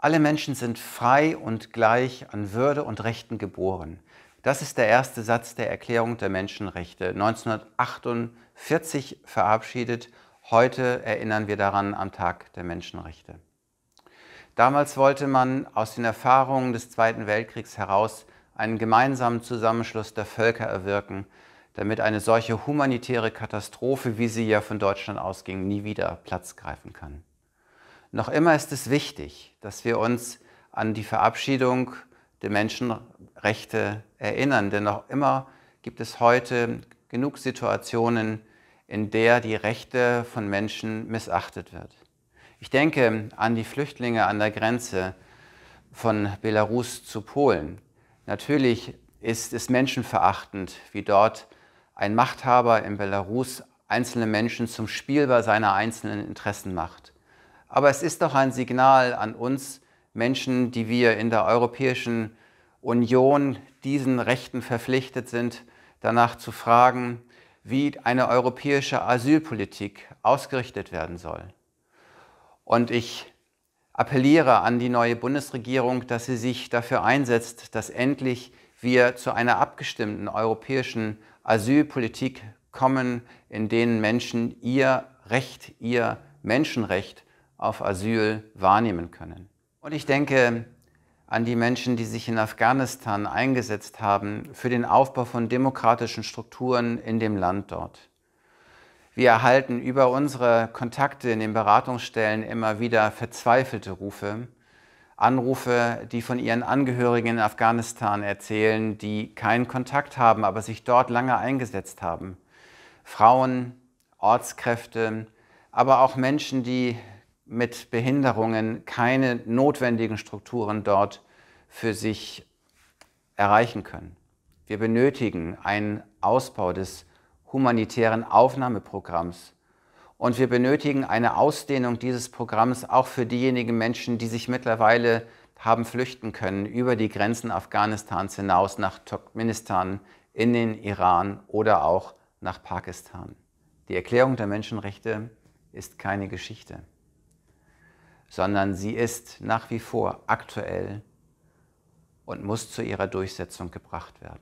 Alle Menschen sind frei und gleich an Würde und Rechten geboren. Das ist der erste Satz der Erklärung der Menschenrechte, 1948 verabschiedet. Heute erinnern wir daran am Tag der Menschenrechte. Damals wollte man aus den Erfahrungen des Zweiten Weltkriegs heraus einen gemeinsamen Zusammenschluss der Völker erwirken, damit eine solche humanitäre Katastrophe, wie sie ja von Deutschland ausging, nie wieder Platz greifen kann. Noch immer ist es wichtig, dass wir uns an die Verabschiedung der Menschenrechte erinnern, denn noch immer gibt es heute genug Situationen, in der die Rechte von Menschen missachtet wird. Ich denke an die Flüchtlinge an der Grenze von Belarus zu Polen. Natürlich ist es menschenverachtend, wie dort ein Machthaber in Belarus einzelne Menschen zum Spielbar seiner einzelnen Interessen macht. Aber es ist doch ein Signal an uns Menschen, die wir in der Europäischen Union diesen Rechten verpflichtet sind, danach zu fragen, wie eine europäische Asylpolitik ausgerichtet werden soll. Und ich appelliere an die neue Bundesregierung, dass sie sich dafür einsetzt, dass endlich wir zu einer abgestimmten europäischen Asylpolitik kommen, in denen Menschen ihr Recht, ihr Menschenrecht auf Asyl wahrnehmen können. Und ich denke an die Menschen, die sich in Afghanistan eingesetzt haben für den Aufbau von demokratischen Strukturen in dem Land dort. Wir erhalten über unsere Kontakte in den Beratungsstellen immer wieder verzweifelte Rufe, Anrufe, die von ihren Angehörigen in Afghanistan erzählen, die keinen Kontakt haben, aber sich dort lange eingesetzt haben. Frauen, Ortskräfte, aber auch Menschen, die mit Behinderungen keine notwendigen Strukturen dort für sich erreichen können. Wir benötigen einen Ausbau des humanitären Aufnahmeprogramms und wir benötigen eine Ausdehnung dieses Programms auch für diejenigen Menschen, die sich mittlerweile haben flüchten können über die Grenzen Afghanistans hinaus nach Turkmenistan, in den Iran oder auch nach Pakistan. Die Erklärung der Menschenrechte ist keine Geschichte sondern sie ist nach wie vor aktuell und muss zu ihrer Durchsetzung gebracht werden.